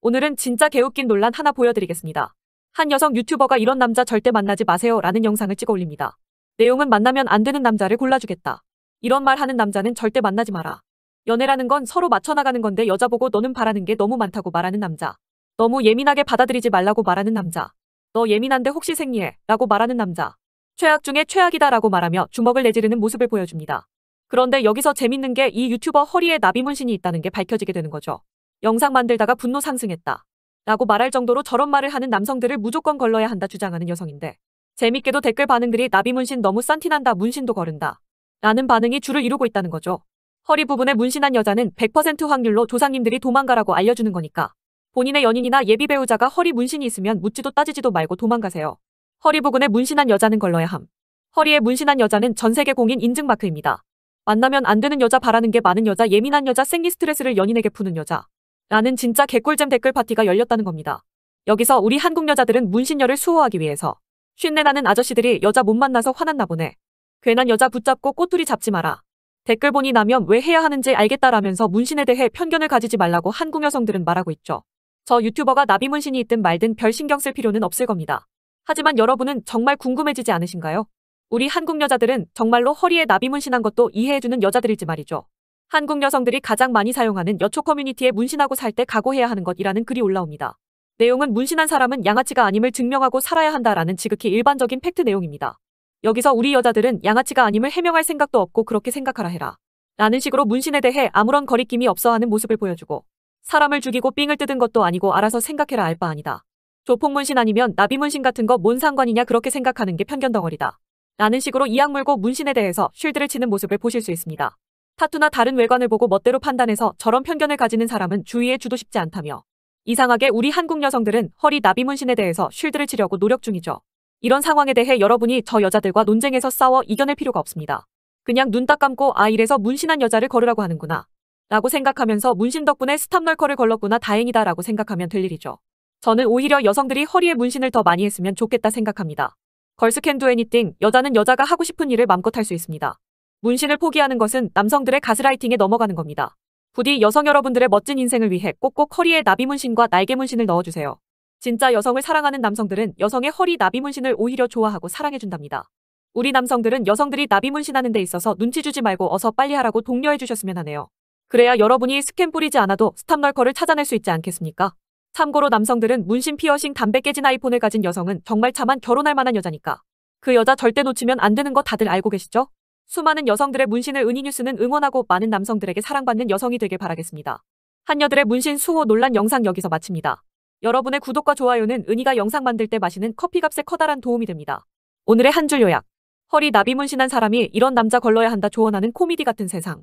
오늘은 진짜 개웃긴 논란 하나 보여드리겠습니다. 한 여성 유튜버가 이런 남자 절대 만나지 마세요 라는 영상을 찍어 올립니다. 내용은 만나면 안 되는 남자를 골라주겠다. 이런 말 하는 남자는 절대 만나지 마라. 연애라는 건 서로 맞춰나가는 건데 여자 보고 너는 바라는 게 너무 많다고 말하는 남자. 너무 예민하게 받아들이지 말라고 말하는 남자. 너 예민한데 혹시 생리해 라고 말하는 남자. 최악 중에 최악이다 라고 말하며 주먹을 내지르는 모습을 보여줍니다. 그런데 여기서 재밌는 게 이 유튜버 허리에 나비 문신이 있다는 게 밝혀지게 되는 거죠. 영상 만들다가 분노 상승했다. 라고 말할 정도로 저런 말을 하는 남성들을 무조건 걸러야 한다 주장하는 여성인데 재밌게도 댓글 반응들이 나비 문신 너무 싼티난다 문신도 거른다. 라는 반응이 주를 이루고 있다는 거죠. 허리 부분에 문신한 여자는 100% 확률로 조상님들이 도망가라고 알려주는 거니까 본인의 연인이나 예비 배우자가 허리 문신이 있으면 묻지도 따지지도 말고 도망가세요. 허리 부분에 문신한 여자는 걸러야 함. 허리에 문신한 여자는 전 세계 공인 인증 마크입니다. 만나면 안 되는 여자 바라는 게 많은 여자 예민한 여자 생리 스트레스를 연인에게 푸는 여자. 라는 진짜 개꿀잼 댓글 파티가 열렸다는 겁니다. 여기서 우리 한국 여자들은 문신녀를 수호하기 위해서 쉰내나는 아저씨들이 여자 못 만나서 화났나 보네. 괜한 여자 붙잡고 꼬투리 잡지 마라. 댓글 보니 나면 왜 해야 하는지 알겠다라면서 문신에 대해 편견을 가지지 말라고 한국 여성들은 말하고 있죠. 저 유튜버가 나비 문신이 있든 말든 별 신경 쓸 필요는 없을 겁니다. 하지만 여러분은 정말 궁금해지지 않으신가요? 우리 한국 여자들은 정말로 허리에 나비 문신한 것도 이해해주는 여자들일지 말이죠. 한국 여성들이 가장 많이 사용하는 여초 커뮤니티에 문신하고 살 때 각오해야 하는 것이라는 글이 올라옵니다. 내용은 문신한 사람은 양아치가 아님을 증명하고 살아야 한다라는 지극히 일반적인 팩트 내용입니다. 여기서 우리 여자들은 양아치가 아님을 해명할 생각도 없고 그렇게 생각하라 해라. 라는 식으로 문신에 대해 아무런 거리낌이 없어 하는 모습을 보여주고 사람을 죽이고 삥을 뜯은 것도 아니고 알아서 생각해라 알 바 아니다. 조폭 문신 아니면 나비 문신 같은 거 뭔 상관이냐 그렇게 생각하는 게 편견 덩어리다. 라는 식으로 이악 물고 문신에 대해서 쉴드를 치는 모습을 보실 수 있습니다. 타투나 다른 외관을 보고 멋대로 판단해서 저런 편견을 가지는 사람은 주위에 주도 싶지 않다며 이상하게 우리 한국 여성들은 허리 나비 문신에 대해서 쉴드를 치려고 노력 중이죠. 이런 상황에 대해 여러분이 저 여자들과 논쟁에서 싸워 이겨낼 필요가 없습니다. 그냥 눈 딱 감고 아 이래서 문신한 여자를 걸으라고 하는구나. 라고 생각하면서 문신 덕분에 스탑널커를 걸렀구나 다행이다 라고 생각하면 될 일이죠. 저는 오히려 여성들이 허리에 문신을 더 많이 했으면 좋겠다 생각합니다. 걸스캔 두 애니띵 여자는 여자가 하고 싶은 일을 맘껏 할 수 있습니다. 문신을 포기하는 것은 남성들의 가스라이팅에 넘어가는 겁니다. 부디 여성 여러분들의 멋진 인생을 위해 꼭꼭 허리에 나비 문신과 날개 문신을 넣어주세요. 진짜 여성을 사랑하는 남성들은 여성의 허리 나비 문신을 오히려 좋아하고 사랑해준답니다. 우리 남성들은 여성들이 나비 문신하는 데 있어서 눈치 주지 말고 어서 빨리 하라고 독려해주셨으면 하네요. 그래야 여러분이 스캔 뿌리지 않아도 스탑널커를 찾아낼 수 있지 않겠습니까? 참고로 남성들은 문신 피어싱 담배 깨진 아이폰을 가진 여성은 정말 차만 결혼할 만한 여자니까. 그 여자 절대 놓치면 안 되는 거 다들 알고 계시죠? 수많은 여성들의 문신을 은희뉴스는 응원하고 많은 남성들에게 사랑받는 여성이 되길 바라겠습니다. 한여들의 문신 수호 논란 영상 여기서 마칩니다. 여러분의 구독과 좋아요는 은희가 영상 만들 때 마시는 커피값에 커다란 도움이 됩니다. 오늘의 한 줄 요약. 허리 나비 문신한 사람이 이런 남자 걸러야 한다 조언하는 코미디 같은 세상.